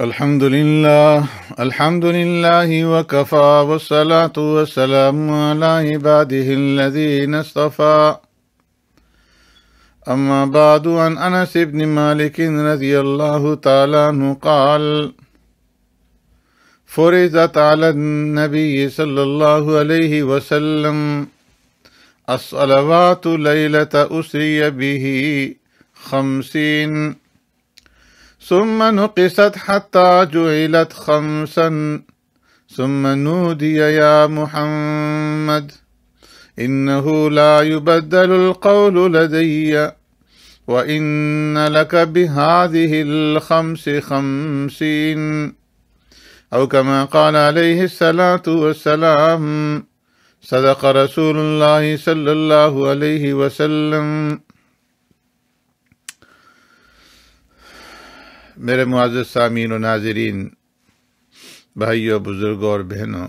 الحمد لله الحمد لله وكفى والصلاة والسلام على عباده الذين اصطفى أما بعد عن أنس بن مالك رضي الله تعالى عنه قال فرضت على النبي صلى الله عليه وسلم الصلوات ليلة أسري به خمسين ثم نقصت حتى جعلت خمسا ثم نودي يا محمد إنه لا يبدل القول لدي وإن لك بهذه الخمس خمسين أو كما قال عليه الصلاة والسلام صدق رسول الله صلى الله عليه وسلم मेरे मुआज़ सामीन नाजरीन भाइयों बुज़ुर्गों और बहनों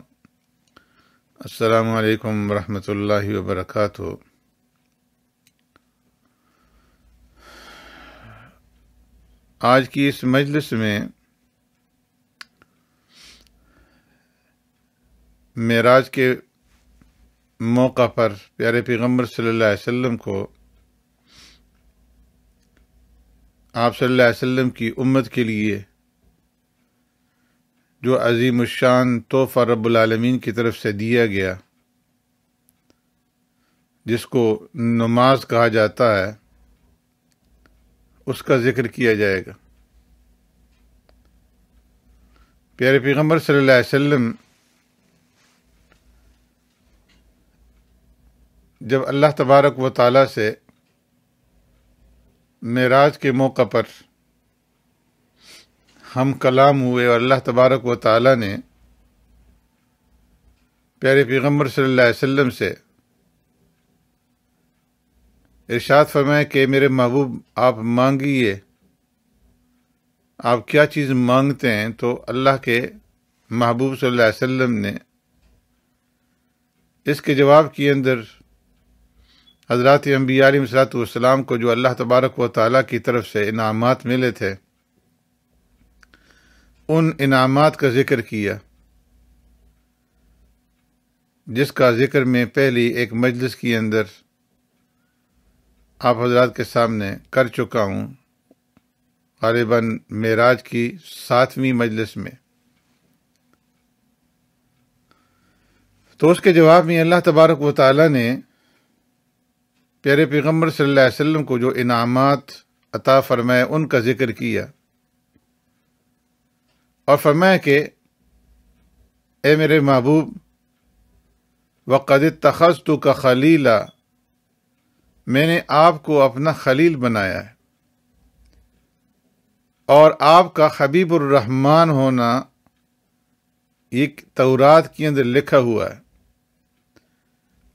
असलकम वरहमतुल्लाहि वबरकत आज की इस मजलिस में मेराज के मौका पर प्यारे पैगम्बर सल्लल्लाहु अलैहि वसल्लम को आप सल्लम की उम्मत के लिए जो अजीम शान तोहफ़ा रबालमीन की तरफ से दिया गया जिसको नमाज कहा जाता है उसका ज़िक्र किया जाएगा प्यारे पैगम्बर सल्लल्लाहु अलैहि वसल्लम जब अल्लाह तबारक व ताली से मेराज के मौका पर हम कलाम हुए और अल्लाह तबारक व ताली ने प्यारे पैगम्बर सल्लम से इरशाद फरमाया कि मेरे महबूब आप मांगिए आप क्या चीज़ मांगते हैं तो अल्लाह के महबूब सल्लल्लाहु अलैहि वसल्लम ने इसके जवाब के अंदर हज़रत अम्बियालाम को जो अल्लाह तबारक व ताली की तरफ से इनाम मिले थे उन इनाम का ज़िक्र किया जिसका ज़िक्र में पहली एक मजलिस के अंदर आप हजरात के सामने कर चुका हूँ गालिबा मेराज की सातवीं मजलिस में तो उसके जवाब में अल्लाह तबारक व ताली ने प्यारे पैगम्बर सल्लल्लाहु अलैहि वसल्लम को जो इनाम अता फरमाए उनका ज़िक्र किया और फरमाए कि ए मेरे महबूब वक़द तखस तो का खलीला मैंने आपको अपना खलील बनाया है और आपका हबीबुररहमान होना एक तौरात के अंदर लिखा हुआ है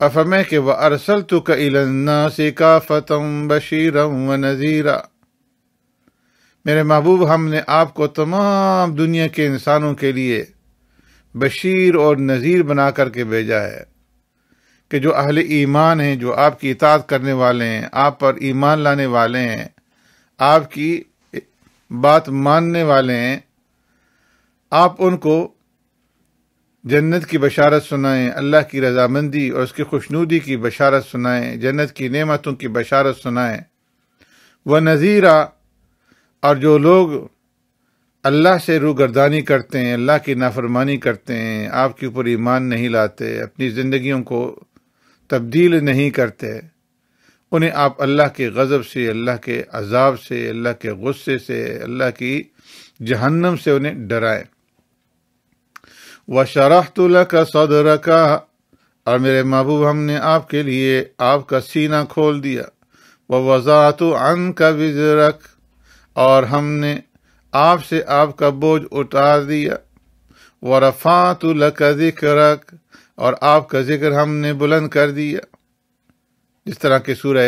के व अरसल तो कलन्नासी सिकाफतम फ़तम व नज़ीरा मेरे महबूब हमने आपको तमाम दुनिया के इंसानों के लिए बशीर और नज़ीर बना करके भेजा है कि जो अहल ईमान हैं जो आपकी इतात करने वाले हैं आप पर ईमान लाने वाले हैं आपकी बात मानने वाले हैं आप उनको जन्नत की बशारत सुनाएं अल्लाह की रजामंदी और उसकी खुशनूदी की बशारत सुनाएं जन्नत की नेमतों की बशारत सुनाएं व नज़ीरा और जो लोग अल्लाह से गर्दानी करते हैं अल्लाह की नाफरमानी करते हैं आपके ऊपर ईमान नहीं लाते अपनी ज़िंदगियों को तब्दील नहीं करते उन्हें आप अल्लाह के गज़ब से अल्लाह के अजाब से अल्लाह के गुस्से से अल्लाह की जहन्नम से उन्हें डराएं व तो का सदर का और मेरे महबूब हमने आपके लिए आपका सीना खोल दिया व वज़ात अन का विजरक और हमने आपसे आपका बोझ उतार दिया व रफ़ातुल का जिक्रक और आपका जिक्र हमने बुलंद कर दिया जिस तरह के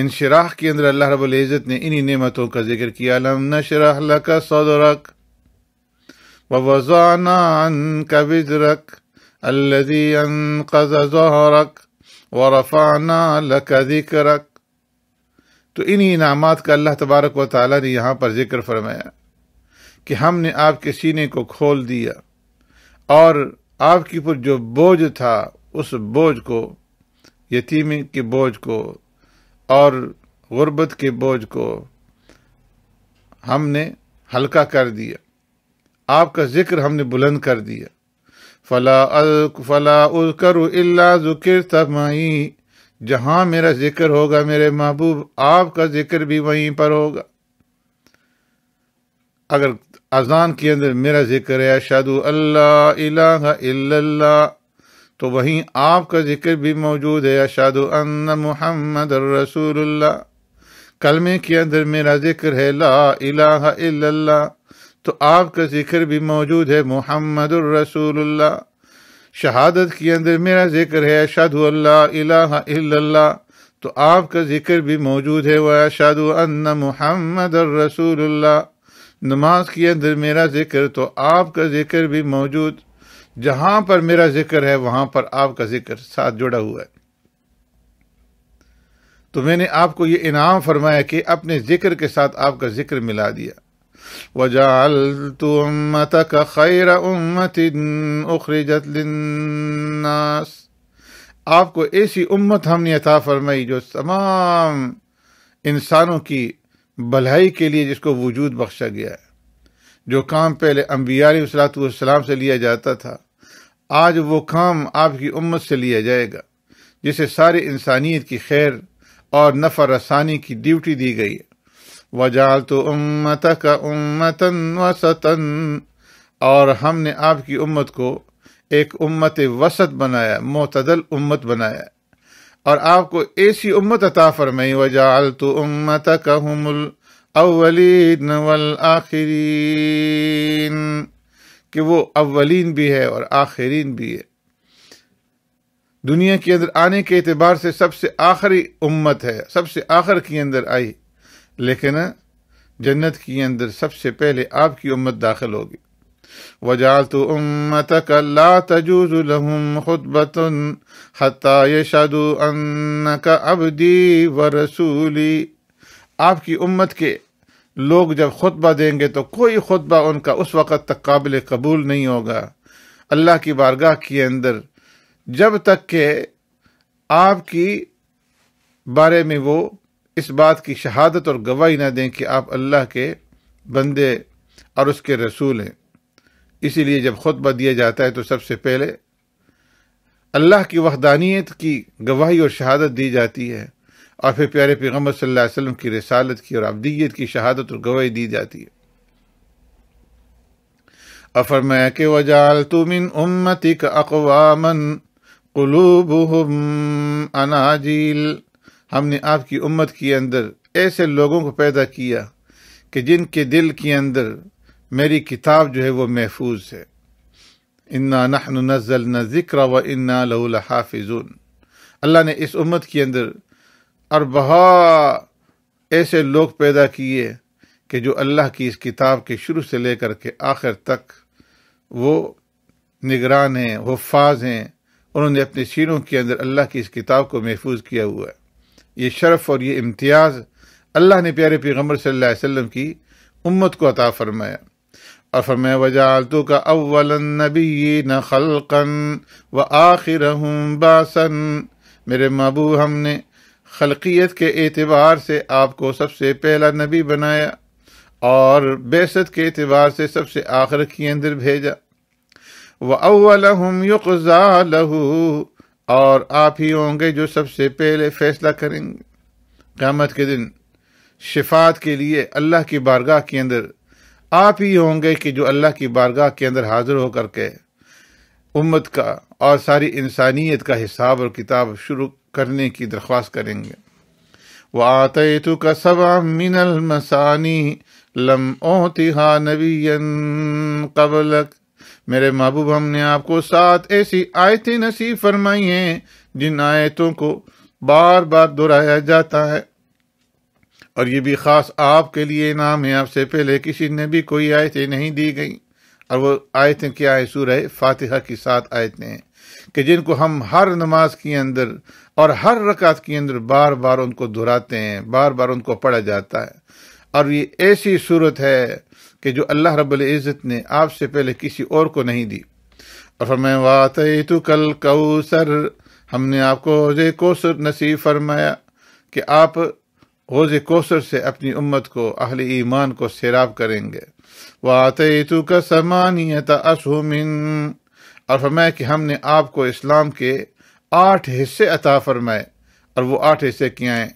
इन शराह के अंदर अल्लाह रब्ज़त ने इन्हीं नेमतों का जिक्र किया लम नशरह लका सदरक ووضعنا عنك وزرك الذي أنقذ ظهرك ورفعنا لك ذكرك तो इन्हीं इनामात का अल्लाह तबारक व ताली ने यहाँ पर जिक्र फरमाया कि हमने आपके सीने को खोल दिया और आपके ऊपर जो बोझ था उस बोझ को यतीमी के बोझ को और गुर्बत के बोझ को हमने हल्का कर दिया आपका जिक्र हमने बुलंद कर दिया फला फला उल उल्कर अल्ला जुकिर तमई जहां मेरा जिक्र होगा मेरे महबूब आपका जिक्र भी वहीं पर होगा अगर अजान के अंदर मेरा जिक्र है अशदु अल्लाह अला तो वहीं आपका जिक्र भी मौजूद है अशाद अन्न मोहम्मद रसूल कलमे के अंदर मेरा जिक्र है ला इला तो आपका जिक्र भी मौजूद है मोहम्मद रसूलुल्लाह शहादत के अंदर मेरा जिक्र है अशद अल्लाह तो आपका जिक्र भी मौजूद है वह अशद मोहम्मद रसूलुल्लाह नमाज के अंदर मेरा जिक्र तो आपका जिक्र भी मौजूद जहां पर मेरा जिक्र है वहां पर आपका जिक्र साथ जुड़ा हुआ है तो मैंने आपको ये इनाम फरमाया कि अपने जिक्र के साथ आपका जिक्र मिला दिया وجعلت أمتك خير أمة أخرجت للناس आपको ऐसी उम्मत हमने अता फरमाई जो तमाम इंसानों की भलाई के लिए जिसको वजूद बख्शा गया है जो काम पहले अम्बियारी सलातम से लिया जाता था आज वो काम आपकी उम्मत से लिया जाएगा जिसे सारे इंसानियत की खैर और नफर रसानी की ड्यूटी दी गई है वजाल तो उम्मत का उम्मतन वसतन और हमने आपकी उम्मत को एक उम्मत वसत बनाया मतदल उम्मत बनाया और आपको ऐसी उम्मत अता फरमाई वजाल तो उम्मत का हमल अवलीन वल आखिरीन कि वो अवलिन भी है और आखिरीन भी है दुनिया के अंदर आने के अतबार से सबसे आखिरी उम्मत है सबसे आखिर के अंदर आई लेकिन जन्नत के अंदर सबसे पहले आपकी उम्मत दाखिल होगी वजाल तो उम्मत कल्ला तजुजुलहुम खुतबत हता यशदु अन्नक अब्दी व रसूली आपकी उम्मत के लोग जब खुतबा देंगे तो कोई खुतबा उनका उस वक़्त तक काबिल कबूल नहीं होगा अल्लाह की बारगाह के अंदर जब तक के आपकी बारे में वो इस बात की शहादत और गवाही ना दें कि आप अल्लाह के बंदे और उसके रसूल हैं इसीलिए जब खुतबा दिया जाता है तो सबसे पहले अल्लाह की वहदानियत की गवाही और शहादत दी जाती है और फिर प्यारे पैगम्बर सल्लल्लाहु अलैहि वसल्लम की रसालत की और अब्दीत की शहादत और गवाही दी जाती है मैं के वजाल उम्मती उम्मतिक अकवामन कलूब अनाजील हमने आपकी उम्मत के अंदर ऐसे लोगों को पैदा किया कि जिनके दिल के अंदर मेरी किताब जो है वो महफूज है इन्ना नहन नज़ल न ज़िक्र व इन्ना लहाफिजून अल्लाह ने इस उम्मत के अंदर और ऐसे लोग पैदा किए कि जो अल्लाह की इस किताब के शुरू से लेकर के आखिर तक वो निगरान हैं फ़ाज़ हैं उन्होंने अपने शीरों के अंदर अल्लाह की इस किताब को महफूज किया हुआ है ये शरफ़ और ये इम्तियाज़ अल्लाह ने प्यारे पैगम्बर सल्लल्लाहु अलैहि वसल्लम की उम्मत को अता फरमाया और फरमाया वजालतु का अव्वल नबी न खलकन व आखिर बासन मेरे महबू हमने खलकियत के एतबार से आपको सबसे पहला नबी बनाया और बेसत के एतबार से सबसे आखिर के अंदर भेजा व अव्वल हम युक़ा लहू और आप ही होंगे जो सबसे पहले फैसला करेंगे क़्यामत के दिन शिफात के लिए अल्लाह की बारगाह के अंदर आप ही होंगे कि जो अल्लाह की बारगाह के अंदर हाजिर होकर के उम्मत का और सारी इंसानियत का हिसाब और किताब शुरू करने की दरख्वास्त करेंगे व आते तो सबा मिनल मसानी लम तिहा नबीन कबलक मेरे महबूब हमने आपको सात ऐसी आयतें नसीब फरमाई हैं जिन आयतों को बार बार दोहराया जाता है और ये भी ख़ास आपके लिए नाम है आपसे पहले किसी ने भी कोई आयतें नहीं दी गई और वो आयतें क्या है सूरह फातिहा की सात आयतें हैं कि जिनको हम हर नमाज के अंदर और हर रकात के अंदर बार बार उनको दोहराते हैं बार बार उनको पढ़ा जाता है और ये ऐसी सूरत है कि जो अल्लाह रब्ज़त ने आपसे पहले किसी और को नहीं दी और फरमाया वात तो कल कौसर हमने आपको हौज कोसर नसीब फरमाया कि आप हौज कोसर से अपनी उम्मत को अहल ईमान को सैराब करेंगे वात तो का समानियत असुमिन और फरमाया कि हमने आपको इस्लाम के आठ हिस्से अता फरमाए और वो आठ हिस्से किए हैं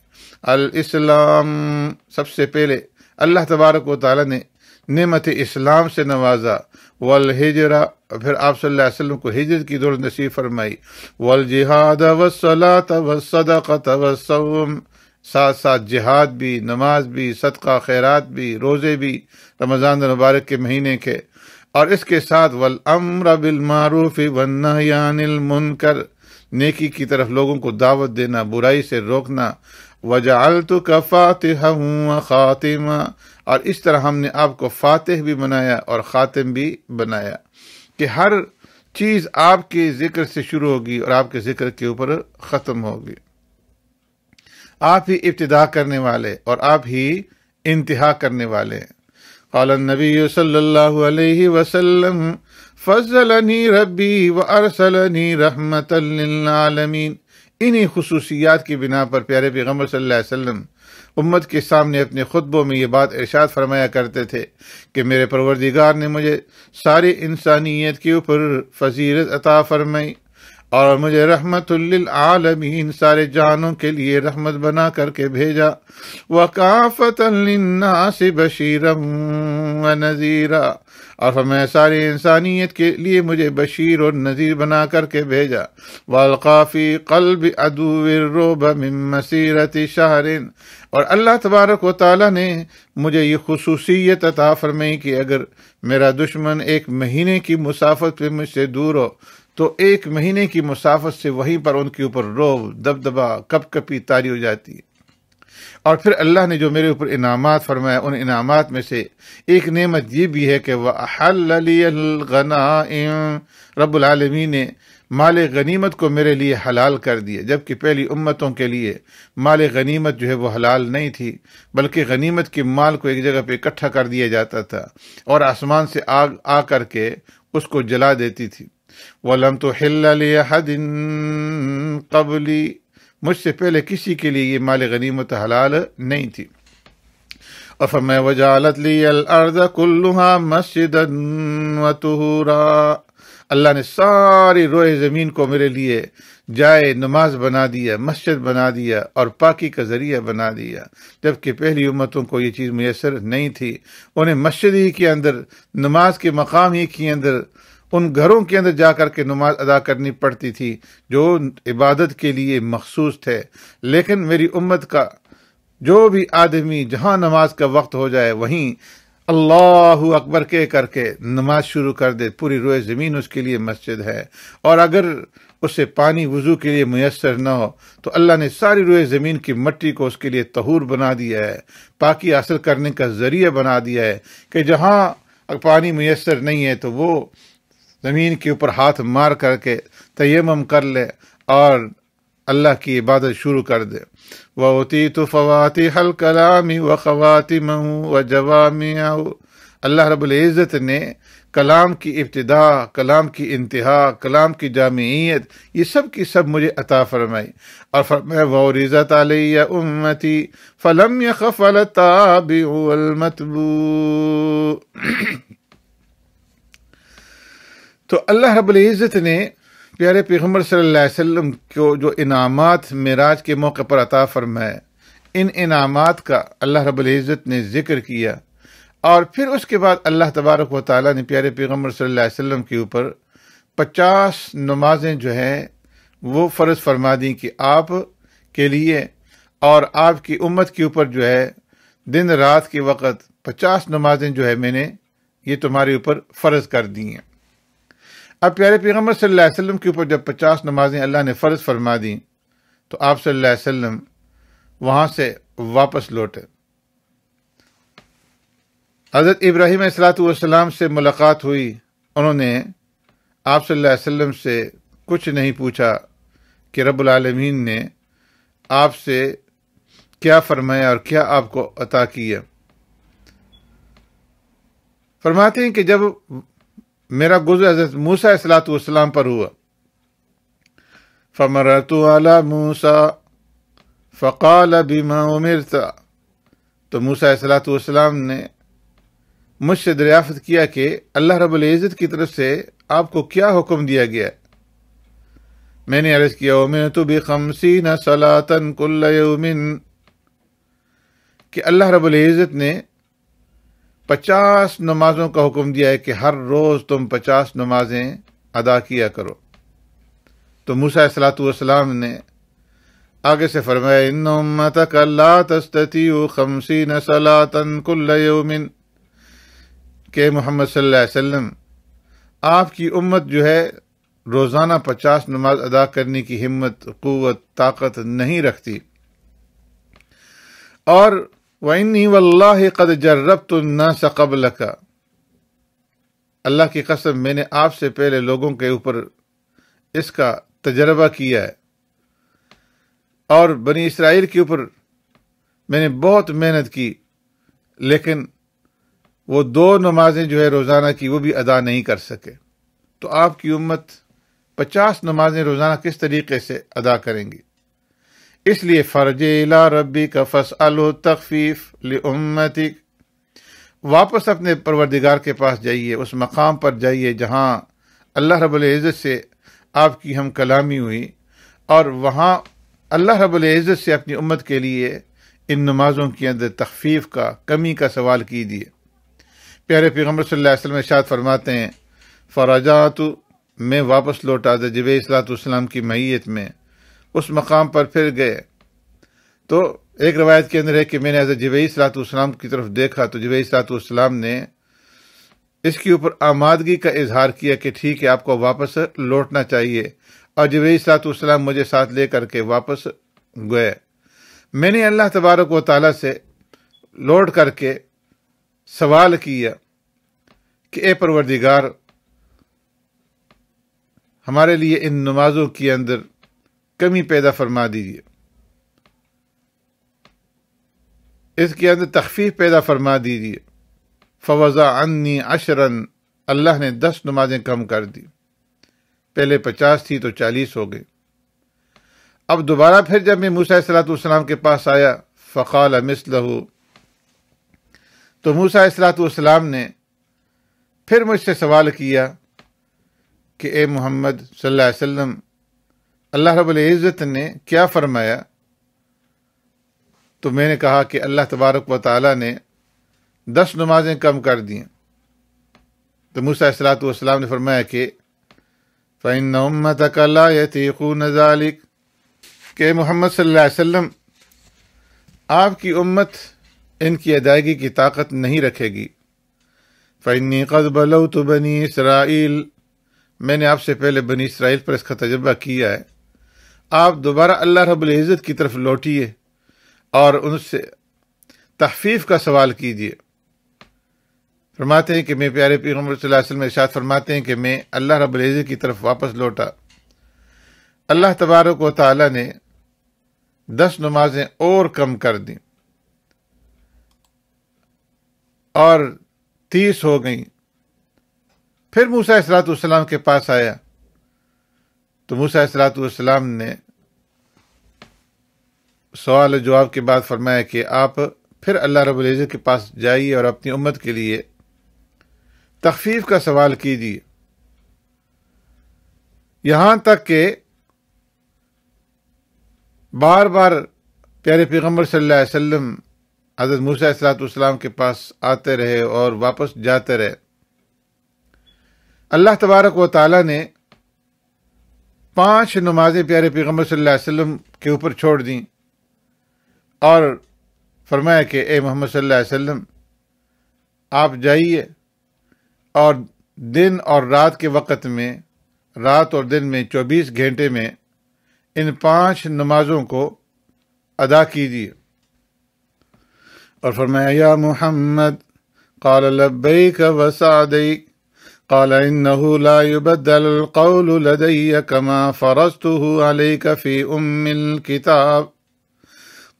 अल इस्लाम सबसे पहले अल्लाह तबारक वाली ने नमत इस्लाम से नवाजा वल हिजरा फिर आप वसल्लम को हिजर की दौर नसीब फरमाई वल जिहाद वसलात साथ साथ जिहाद भी नमाज भी सदका खैरत भी रोज़े भी रमज़ान मुबारक के महीने के और इसके साथ वल अम्र बिलमारूफ़ मुनकर नेकी की तरफ लोगों को दावत देना बुराई से रोकना वजाल तो कफ़ात खातिमा और इस तरह हमने आपको फातह भी बनाया और ख़ातिम भी बनाया कि हर चीज़ आपके ज़िक्र से शुरू होगी और आपके ज़िक्र के ऊपर ख़त्म होगी आप ही इब्तदा करने वाले और आप ही इंतहा करने वाले नबी सल्लल्लाहु वसल्लम फजलनी रबी व अरसलनी रहमत इन्हीं खसूसियात की बिना पर प्यारे पैगम्बर सल्लल्लाहु अलैहि वसल्लम उम्मत के सामने अपने खुतबों में ये बात इरशाद फरमाया करते थे कि मेरे परवरदिगार ने मुझे सारी इंसानियत के ऊपर फजीरत अता फरमाई और मुझे रहमतुल्लिलआलमीन सारे जानों के लिए रहमत बना करके भेजा वकाफत बशीरम व नज़ीरा और हमें सारी इंसानियत के लिए मुझे बशीर और नज़ीर बना करके भेजा वालकाफ़ी कल्ब अदूब मसीरत शाहरिन और अल्लाह तबारक व ने मुझे ये खसूसियत अता फरमाई कि अगर मेरा दुश्मन एक महीने की मुसाफत पर मुझसे दूर हो तो एक महीने की मुसाफत से वहीं पर उनके ऊपर रोब दबदबा कप कपी तारी हो जाती है और फिर अल्लाह ने जो मेरे ऊपर इनाम फ़रमाए उन इनामात में से एक नमत यह भी है कि वह रबालमी ने माल गनीमत को मेरे लिए हलाल कर दिया जबकि पहली उम्मतों के लिए माल गनीमत जो है वो हलाल नहीं थी बल्कि गनीमत के माल को एक जगह पर इकट्ठा कर दिया जाता था और आसमान से आग आ करके उसको जला देती थी वलम तो हिल हदिन कबली मुझसे पहले किसी के लिए ये माल गनीमत हलाल नहीं थी अफम वजालत मस्जिद अल्लाह ने सारी रोए ज़मीन को मेरे लिए जाए नमाज बना दिया मस्जिद बना दिया और पाकि का ज़रिया बना दिया जबकि पहली उम्मतों को ये चीज़ मैसर नहीं थी उन्हें मस्जिद ही के अंदर नमाज के मकाम ही के अंदर उन घरों के अंदर जा कर के नमाज अदा करनी पड़ती थी जो इबादत के लिए मखसूस थे लेकिन मेरी उम्मत का जो भी आदमी जहाँ नमाज का वक्त हो जाए वहीं अल्लाह अकबर के करके नमाज शुरू कर दे पूरी रोए ज़मीन उसके लिए मस्जिद है और अगर उसे पानी वज़ू के लिए मैसर न हो तो अल्लाह ने सारी रोए ज़मीन की मट्टी को उसके लिए तहूर बना दिया है पाकि हासिल करने का ज़रिया बना दिया है कि जहाँ पानी मैसर नहीं है तो वो ज़मीन के ऊपर हाथ मार करके तयम कर ले और अल्लाह की इबादत शुरू कर दे वह तो फवाती हल कलामी व खवाती महू व जवा अल्लाह रबुल्ज़त ने कलाम की इब्तदा कलाम की इंतहा कलाम की जामियत ये सब की सब मुझे अता फरमाई और फरमाए वज़त आलिया उम्मती फ़लम यफ़ल ताबी मतबू तो अल्लाह रबुल्ज़त ने प्यारे पैगम्बर सल्लल्लाहु अलैहि वसल्लम को जो इनामात मेराज के मौके पर अता फरमाए इन इनामात का अल्लाह रबुल्ज़त ने जिक्र किया और फिर उसके बाद अल्लाह तबारक व ताली ने प्यारे पैगम्बर सल्लल्लाहु अलैहि वसल्लम के ऊपर पचास नमाजें जो हैं वो फ़र्ज़ फरमा दी कि आप के लिए और आपकी उम्मत के ऊपर जो है दिन रात के वक़्त पचास नमाजें जो है मैंने ये तुम्हारे ऊपर फ़र्ज़ कर दी हैं अब प्यारे पैगम्बर सल्लल्लाहु अलैहि वसल्लम के ऊपर जब पचास नमाजें अल्लाह ने फ़र्ज फरमा दी तो आप सल्लल्लाहु अलैहि वसल्लम वहाँ से वापस लौटे हज़रत इब्राहिम सलाम से मुलाकात हुई उन्होंने आप सल्लल्लाहु अलैहि वसल्लम से कुछ नहीं पूछा कि रबालमीन ने आपसे क्या फरमाया और क्या आपको अता किया फरमाते हैं कि जब मेरा गुजर हजरत मूसा सलातम पर हुआ फमर तुला मूसा फ़काल बीमा उमरता तो मूसा सलातम ने मुझसे दरियाफ़त किया कि अल्लाह रब्ज़त की तरफ से आपको क्या हुक्म दिया गया मैंने अर्ज़ किया उमिन तो भी खमसी न सलातन उमिन कि अल्लाह रब्ज़त ने पचास नमाजों का हुक्म दिया है कि हर रोज तुम पचास नमाजें अदा किया करो तो मूसा सलातम ने आगे से फरमाया के मोहम्मद सल्लम आपकी उम्मत जो है रोज़ाना पचास नमाज अदा करने की हिम्मत क़वत ताकत नहीं रखती और वनी वल्लाह कद जर्रब तुन्ना सकबल का अल्लाह की कसम मैंने आपसे पहले लोगों के ऊपर इसका तजर्बा किया है और बनी इसराइल के ऊपर मैंने बहुत मेहनत की लेकिन वो दो नमाजें जो है रोज़ाना की वो भी अदा नहीं कर सके तो आपकी उम्मत पचास नमाजें रोज़ाना किस तरीके से अदा करेंगी इसलिए फ़र्ज ला रबी का फस अलो उम्मतिक वापस अपने परवरदिगार के पास जाइए उस मकाम पर जाइए जहाँ अल्लाह रब्ज़त से आपकी हम कलामी हुई और वहाँ अल्लाह रब्ज़त से अपनी उम्मत के लिए इन नमाज़ों के अंदर तखफीफ का कमी का सवाल कीजिए प्यारे पैगम्बर वसल्लम इर्शाद फरमाते हैं तो मैं वापस लौटा था जब इसलात की मैत में उस मकाम पर फिर गए तो एक रवायत के अंदर है कि मैंने हज़रत जबई सलातम की तरफ देखा तो जबई सलातम ने इसके ऊपर आमादगी का इजहार किया कि ठीक है आपको वापस लौटना चाहिए और जबई सलातम मुझे साथ ले करके वापस गए मैंने अल्लाह तबारक व ताली से लौट करके सवाल किया कि ए परवरदिगार हमारे लिए इन नमाजों के अंदर कमी पैदा फरमा दीजिए इसके अंदर तखफीफ पैदा फरमा दीजिए फवज़ा अन्नी अशरन अल्लाह ने दस नमाजें कम कर दी पहले पचास थी तो चालीस हो गई अब दोबारा फिर जब मैं मूसा सलातम के पास आया फ़ाल मिसलहू तो मूसा सलातम ने फिर मुझसे सवाल किया कि ए मोहम्मद सल्लल्लाहु अलैहि वसल्लम अल्लाह रबुल इज़्ज़त ने क्या फरमाया तो मैंने कहा कि अल्लाह तबारक व ताली ने दस नमाजें कम कर दी तो मूसा सलातम ने फरमाया कि फ़ैन उम्मत कला यतीकू नज़ालिक के मोहम्मद सल्लम आपकी उम्मत इनकी अदायगी की ताकत नहीं रखेगी फ़ैनी कदबलो तो बनी इसराइल मैंने आपसे पहले बनी इसराइल पर इसका तजर्बा किया है आप दोबारा अल्लाह रब्बुल इज़्ज़त की तरफ लौटिए और उनसे तहफ़ीफ़ का सवाल कीजिए फरमाते हैं कि मैं प्यारे पैगम्बर वसल्लम इशात फरमाते हैं कि मैं अल्लाह रब्बुल इज़्ज़त की तरफ वापस लौटा अल्लाह तबारक व ताली ने दस नमाजें और कम कर दी और तीस हो गई फिर मूसा इसरात के पास आया तो मूसा सलातम ने सवाल जवाब के बाद फरमाया कि आप फिर अल्लाह रबुल्ज़त के पास जाइए और अपनी उम्मत के लिए तखफीफ का सवाल कीजिए यहां तक के बार बार प्यारे पैगम्बर सल्लम हज़रत मूसा सलातम के पास आते रहे और वापस जाते रहे अल्लाह तबारक व ताली ने पांच नमाजें प्यारे पैगम्बर सल्लल्लाहु अलैहि वसल्लम के ऊपर छोड़ दी और फरमाया कि ए मोहम्मद सल्लल्लाहु अलैहि वसल्लम आप जाइए और दिन और रात के वक्त में रात और दिन में चौबीस घंटे में इन पांच नमाजों को अदा कीजिए और फरमाया या मोहम्मद काल का वसादैक قال إنه لا يبدل القول لدي كما فرزته عليك في أم الكتاب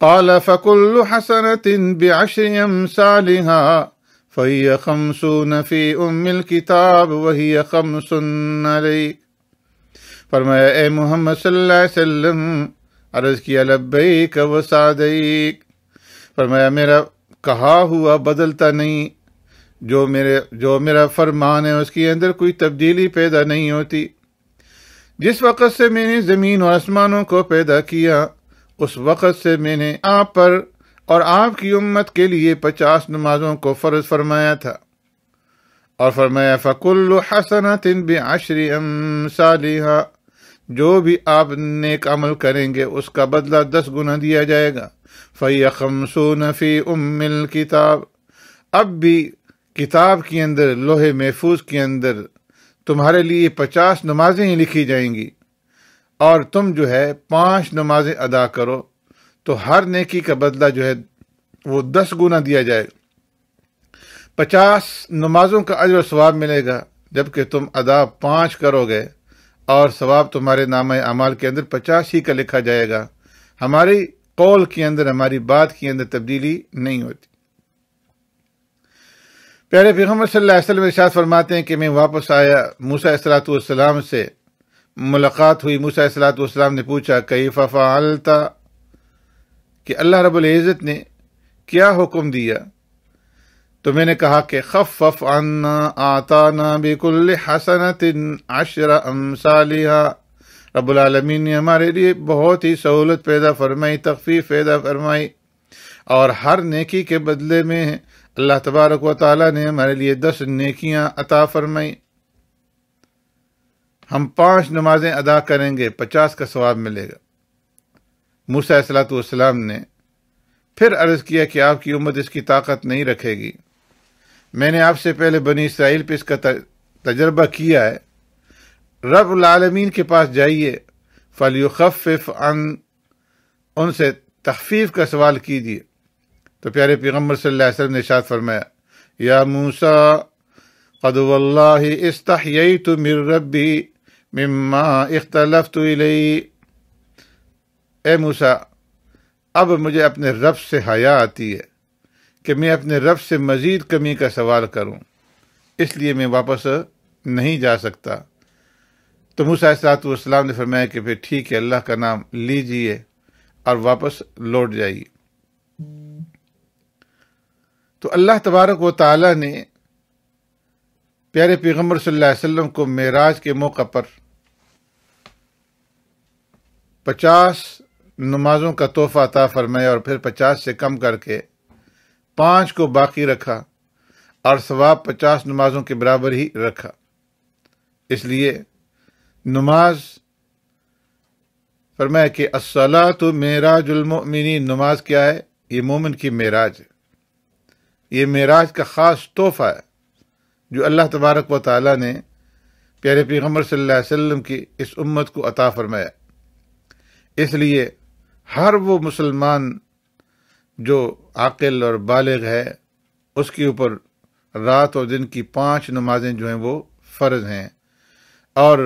قال فكل حسنة بعشر أمثالها فهي خمسون في أم الكتاب وهي خمس عليك فرمایا اے محمد صلی اللہ علیہ وسلم عرض کیا لبیک و سعدیک فرمایا میرا کہا ہوا بدلتا نہیں जो मेरे जो मेरा फरमान है उसके अंदर कोई तब्दीली पैदा नहीं होती जिस वक़्त से मैंने ज़मीन और आसमानों को पैदा किया उस वक़्त से मैंने आप पर और आपकी उम्मत के लिए पचास नमाजों को फ़र्ज फरमाया था और फरमाया फ़कुल्ल हसन तिन बशरी अम सालिहा जो भी आप नेक अमल करेंगे उसका बदला दस गुना दिया जाएगा फैम सो नफ़ी उम्मिल किताब अब भी किताब के अंदर लोहे महफूज के अंदर तुम्हारे लिए पचास नमाजें ही लिखी जाएंगी और तुम जो है पांच नमाजें अदा करो तो हर नेकी का बदला जो है वो दस गुना दिया जाए पचास नमाजों का अजर स्वाब मिलेगा जबकि तुम अदा पाँच करोगे और स्वाब तुम्हारे नाम अमाल के अंदर पचास ही का लिखा जाएगा हमारी कौल के अंदर हमारी बात के अंदर तब्दीली नहीं होती प्यारे पैगम्बर सल्लम इशात फरमाते हैं कि मैं वापस आया मूसा असलातम से मुलाकात हुई मूसा सलातम ने पूछा कई फ़फ़ा अलता कि अल्लाह रबुल्ज़त ने क्या हुक्म दिया तो मैंने कहा कि खफ आना आताना बिकुल हसन तिन आशरा अमसालिहा रबालमीन ने हमारे लिए बहुत ही सहूलत पैदा फरमाई तकफीफ़ पैदा फरमाई और हर नेकी के बदले में अल्लाह तबारक व ताली ने हमारे लिए दस नेकियां अता फरमाई हम पांच नमाजें अदा करेंगे पचास का स्वाब मिलेगा मूसा सलातम ने फिर अर्ज़ किया कि आपकी उम्मत इसकी ताकत नहीं रखेगी मैंने आपसे पहले बनी इसराइल पर इसका तजर्बा किया है रब लालमीन के पास जाइए फलयुखफ़ अन उनसे तखफीफ का सवाल कीजिए तो प्यारे पैगम्बर सल्लम ने शाद फरमाया या मूसा कदवल्ला इस्तही तो मिर रबी मम्मा इख्तलफ तो ए मूसा अब मुझे अपने रब से हया आती है कि मैं अपने रब से मज़ीद कमी का सवाल करूं इसलिए मैं वापस नहीं जा सकता तो मूसा सलातम ने फरमाया कि फिर ठीक है अल्लाह का नाम लीजिए और वापस लौट जाइए तो अल्लाह तबारक व ताली ने प्यारे पैगम्बर सल्लम वसल्लम को मेराज के मौका पर पचास नमाजों का तोहफा अता फरमाया और फिर पचास से कम करके पाँच को बाकी रखा और सवाब पचास नमाजों के बराबर ही रखा इसलिए नमाज फरमाया कि असला तो मेराज नमाज क्या है ये मोमिन की मेराज है ये मेराज का ख़ास तोहफ़ा है जो अल्लाह तबारक व ताली ने प्यारे पैगम्बर सल्लम की इस उम्मत को अता फरमाया इसलिए हर वो मुसलमान जो आकिल और बालग है उसके ऊपर रात और दिन की पाँच नमाजें जो हैं वो फ़र्ज हैं और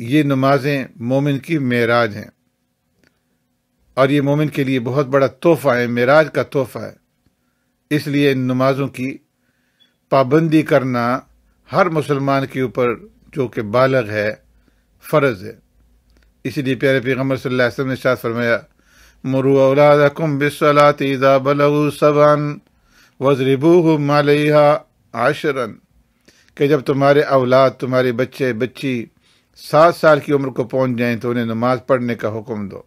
ये नमाजें मोमिन की मेराज हैं और ये मोमिन के लिए बहुत बड़ा तोहफ़ा है मेराज का तोहफ़ा है इसलिए इन नमाजों की पाबंदी करना हर मुसलमान के ऊपर जो कि बालग है फ़र्ज है इसीलिए प्यारे पैगम्बर सल्लल्लाहु अलैहि वसल्लम ने शाह फरमाया मरु औलादकुम बिसलातीजा बलगु सबान वजरिबू मालिया आशरन कि जब तुम्हारे औलाद तुम्हारे बच्चे बच्ची सात साल की उम्र को पहुँच जाएँ तो उन्हें नमाज़ पढ़ने का हुक्म दो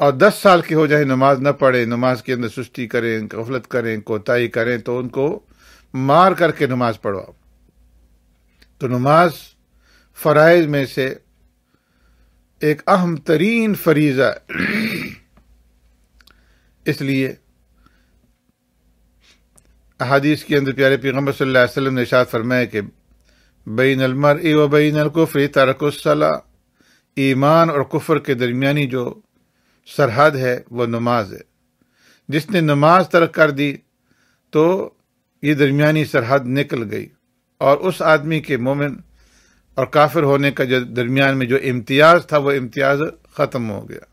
और दस साल के हो जाए नमाज न पढ़े नमाज के अंदर सुस्ती करें गफलत करें कोताही करें तो उनको मार करके नमाज पढ़वाओ तो नमाज फराइज में से एक अहम तरीन फरीज़ा इसलिए अहादीस के अंदर प्यारे पैगम्बर सल्लल्लाहु अलैहि वसल्लम ने इशाद फरमाया कि बैन अलमर ए व बैन अलकुफ़री तरकुसला ईमान और कुफर के दरमियानी जो सरहद है वो नमाज है जिसने नमाज तर्क कर दी तो ये दरमिया सरहद निकल गई और उस आदमी के मोमिन और काफिर होने का जो दरमियान में जो इम्तियाज़ था वो इम्तियाज़ ख़त्म हो गया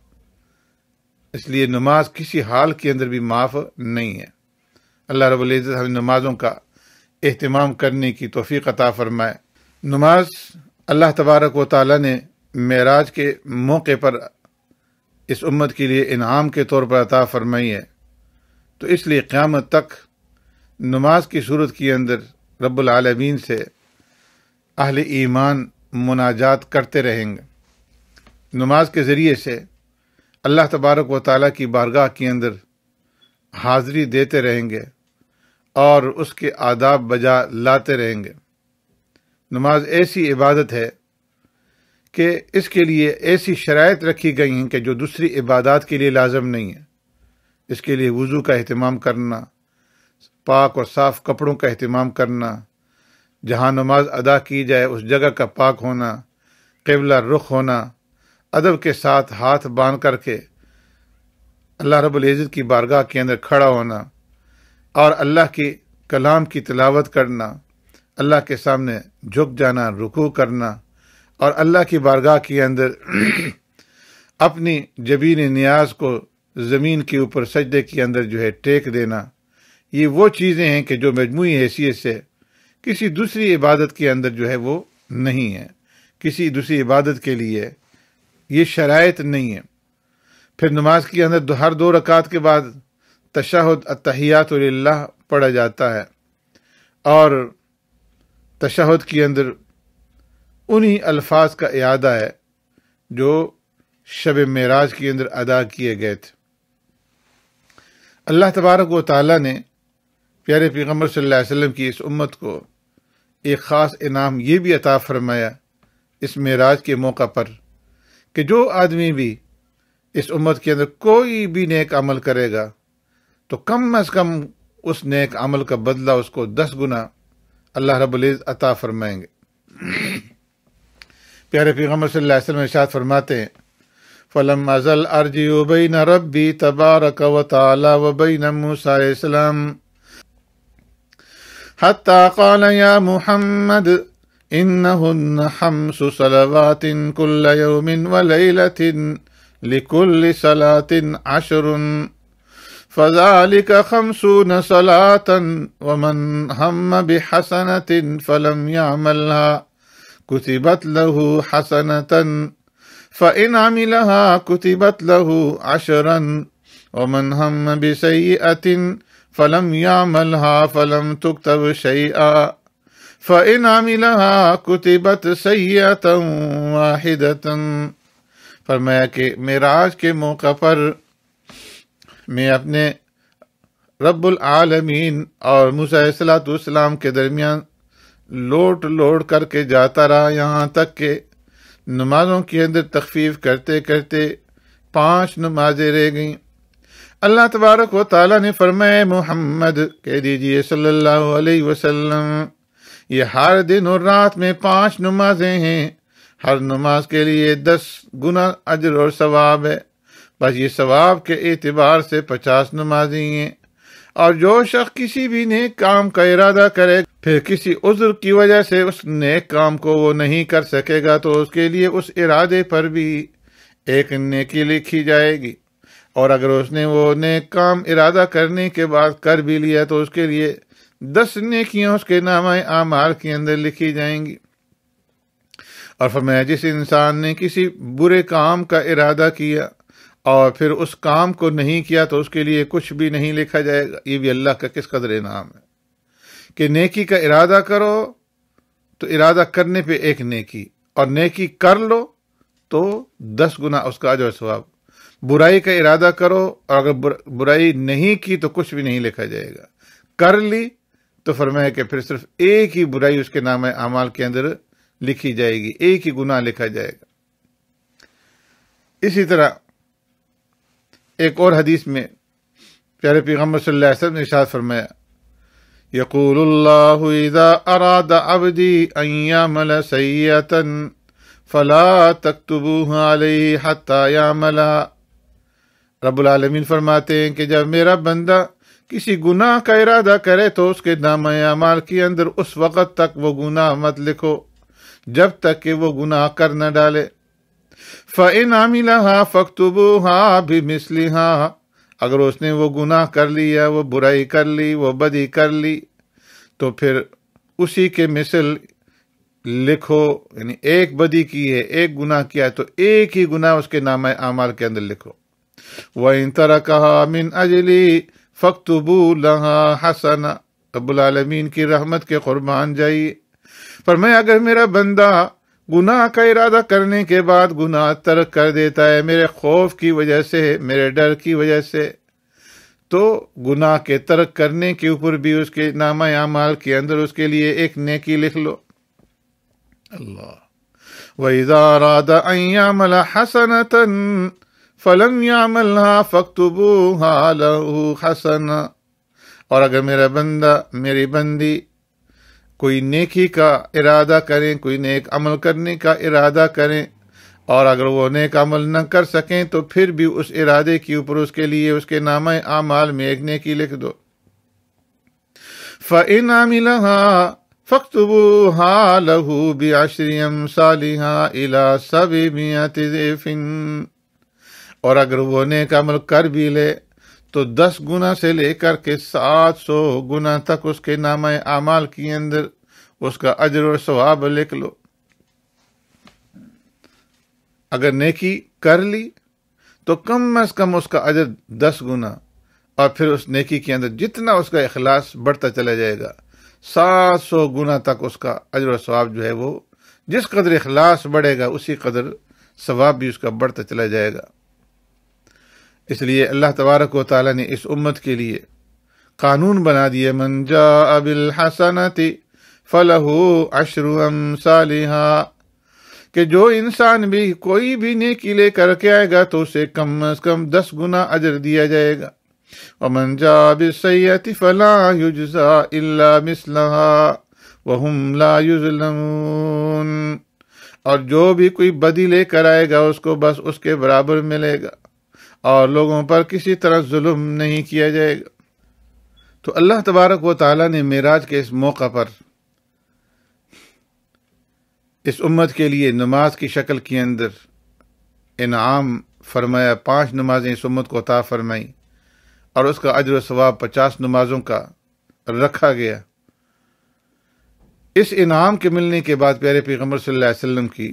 इसलिए नमाज किसी हाल के अंदर भी माफ़ नहीं है अल्लाह रब हमें नमाज़ों का अहतमाम करने की तोफ़ी अता फ़रमाए नमाज अल्लाह तबारक व ताली ने मराज के मौके पर इस उम्मत के लिए इनाम के तौर पर अता फरमाई है तो इसलिए क़्यामत तक नमाज की सूरत के अंदर रबालमीन से अहल ईमान मुनाजात करते रहेंगे नमाज के ज़रिए से अल्लाह तबारक व ताली की बारगाह के अंदर हाज़री देते रहेंगे और उसके आदाब बजा लाते रहेंगे नमाज ऐसी इबादत है कि इसके लिए ऐसी शराय रखी गई हैं कि जो दूसरी इबादत के लिए लाजम नहीं है इसके लिए वज़ू का अहतमाम करना पाक और साफ़ कपड़ों का अहतमाम करना जहाँ नमाज अदा की जाए उस जगह का पाक होना कबला रुख होना अदब के साथ हाथ बांध करके अल्लाह रब्ज़त की बारगाह के अंदर खड़ा होना और अल्लाह के कलाम की तलावत करना अल्लाह के सामने झुक जाना रुकू करना और अल्लाह की बारगाह के अंदर अपनी जबीन न्याज को ज़मीन के ऊपर सजदे के अंदर जो है टेक देना ये वो चीज़ें हैं कि जो मजमू हैसियत से किसी दूसरी इबादत के अंदर जो है वो नहीं है किसी दूसरी इबादत के लिए ये शरात नहीं है फिर नमाज के अंदर हर दो रकात के बाद तशाहद तहियात पढ़ा जाता है और तशाहद के अंदर उन्हीं अल्फाज का अदा है जो शब मराज के अंदर अदा किए गए थे अल्लाह तबारक व ताली ने प्यारे पैगम्बर सल्लल्लाहु वसल्लम की इस उम्मत को एक ख़ास इनाम ये भी अता फरमाया इस मराज के मौका पर कि जो आदमी भी इस उम्मत के अंदर कोई भी नेक अमल करेगा तो कम अज़ कम उस नेक अमल का बदला उसको दस गुना अल्लाह रबुल्ज़ अता फरमाएंगे پیارے پیغمبر صلی اللہ علیہ وسلم ارشاد فرماتے ہیں فلم ازل ارجی بین ربی تبارک و تعالی و بین موسی علیہ السلام حتى قال يا محمد انهن حمس صلوات كل يوم وليله لكل صلاه عشر فذلك خمسون صلاه ومن هم بحسنه فلم يعملها कुतिबत लहू हसनतन फ़िन अमिलहा कुतिबत लहू अशरन ओमन हम बिसई अतिन फ़लम यामलहा फ़लम तुक्तब शैआ फ़िन अमिलहा कुतिबत सैत वाहिदतन फरमाया कि मेराज के मौका पर मैं अपने रब्बुल आलमीन और मूसा सलाम के दरमियान लोट लोट करके जाता रहा यहाँ तक के नमाजों के अंदर तकफीफ करते करते पांच नमाजें रह गईं अल्लाह तबारक व ताला ने फरमाए मोहम्मद कह दीजिए सल्लल्लाहु अलैहि वसल्लम ये हर दिन और रात में पांच नमाजें हैं हर नमाज के लिए दस गुना अजर और सवाब है बस ये सवाब के एतबार से पचास नमाजें हैं और जो शख्स किसी भी नेक काम का इरादा करे फिर किसी उज्र की वजह से उस नेक काम को वो नहीं कर सकेगा तो उसके लिए उस इरादे पर भी एक नेकी लिखी जाएगी और अगर उसने वो नेक काम इरादा करने के बाद कर भी लिया तो उसके लिए दस नेकियां उसके नामा आमार के अंदर लिखी जाएंगी और फरमाया जिस इंसान ने किसी बुरे काम का इरादा किया और फिर उस काम को नहीं किया तो उसके लिए कुछ भी नहीं लिखा जाएगा ये भी अल्लाह का किस कदर नाम है कि नेकी का इरादा करो तो इरादा करने पे एक नेकी और नेकी कर लो तो दस गुना उसका अजर स्वाब बुराई का इरादा करो और अगर बुराई नहीं की तो कुछ भी नहीं लिखा जाएगा कर ली तो फरमाया कि फिर सिर्फ एक ही बुराई उसके नाम अमाल के अंदर लिखी जाएगी एक ही गुना लिखा जाएगा इसी तरह एक और हदीस में प्यारे पैगम्बर ने इशाद फरमाया यकूल्ला अराद अबदी अयामल सैतन फ़ला तकतबू हत्यामला रबालमीन फरमाते हैं कि जब मेरा बंदा किसी गुनाह का इरादा करे तो उसके नाम अमाल के अंदर उस वक़्त तक वो गुनाह मत लिखो जब तक कि वो गुनाह कर न डाले फ़िन आमिला हाँ भी हाँ अगर उसने वो गुनाह कर लिया वो बुराई कर ली वो बदी कर ली तो फिर उसी के मिसल लिखो यानी एक बदी की है एक गुनाह किया है तो एक ही गुनाह उसके नाम आमाल के अंदर लिखो वह इन तरह कहा मिन अजली फ़ख्तबू लहा हसन रबालमीन की रहमत के कुर्बान जाइए पर मैं अगर मेरा बंदा गुनाह का इरादा करने के बाद गुनाह तर्क कर देता है मेरे खौफ की वजह से मेरे डर की वजह से तो गुनाह के तर्क करने के ऊपर भी उसके नामा अमाल के अंदर उसके लिए एक नेकी लिख लो अल्लाह वहीदारादा अमला हसन तन फलम यामल्ला फकतबू हसन और अगर मेरा बंदा मेरी बंदी कोई नेकी का इरादा करें कोई नेक अमल करने का इरादा करें और अगर वो नेक अमल न कर सकें तो फिर भी उस इरादे के ऊपर उसके लिए उसके नाम आमाल में एक नेकी लिख दो फ़िन आमिला फ़ख्तबू हा लहू बियाश्रियम सालिहा इला मियाँ और अगर वो नेक अमल कर भी ले तो दस गुना से लेकर के सात सौ गुना तक उसके नाम आमाल के अंदर उसका अजर और स्वाब लिख लो अगर नेकी कर ली तो कम अज कम उसका अजर दस गुना और फिर उस नेकी के अंदर जितना उसका अखलास बढ़ता चला जाएगा सात सौ गुना तक उसका अजर और स्वाब जो है वो जिस कदर अखलास बढ़ेगा उसी कदर सवाब भी उसका बढ़ता चला जाएगा इसलिए अल्लाह तबारक व ताल ने इस उम्मत के लिए कानून बना दिए मंजा अबिल हसनति फलहू अशरुम सालिहा कि जो इंसान भी कोई भी नेकी ले करके आएगा तो उसे कम अज कम दस गुना अजर दिया जाएगा और मंजा अब फला फलाजा इल्ला और जो भी कोई बदी लेकर आएगा उसको बस उसके बराबर मिलेगा और लोगों पर किसी तरह जुल्म नहीं किया जाएगा तो अल्लाह तबारक व ताली ने मेराज के इस मौका पर इस उम्मत के लिए नमाज की शक्ल के अंदर इनाम फरमाया पांच नमाजें इस उम्मत को अता फरमाई और उसका अजर सवाब पचास नमाजों का रखा गया इस इनाम के मिलने के बाद प्यारे पैगम्बर सल्लल्लाहु अलैहि वसल्लम की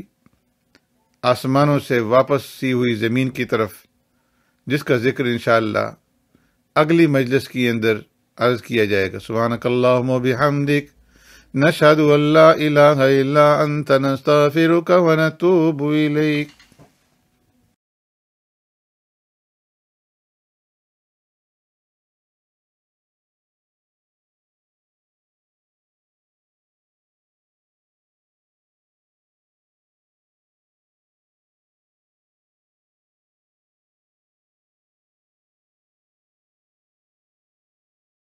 आसमानों से वापस सी हुई ज़मीन की तरफ जिसका जिक्र इन अगली मजलिस के अंदर अर्ज किया जाएगा सुबह बिहमदिक नशहद अल्ला इला अंत नस्ताफिरुक व नतूबु इलैक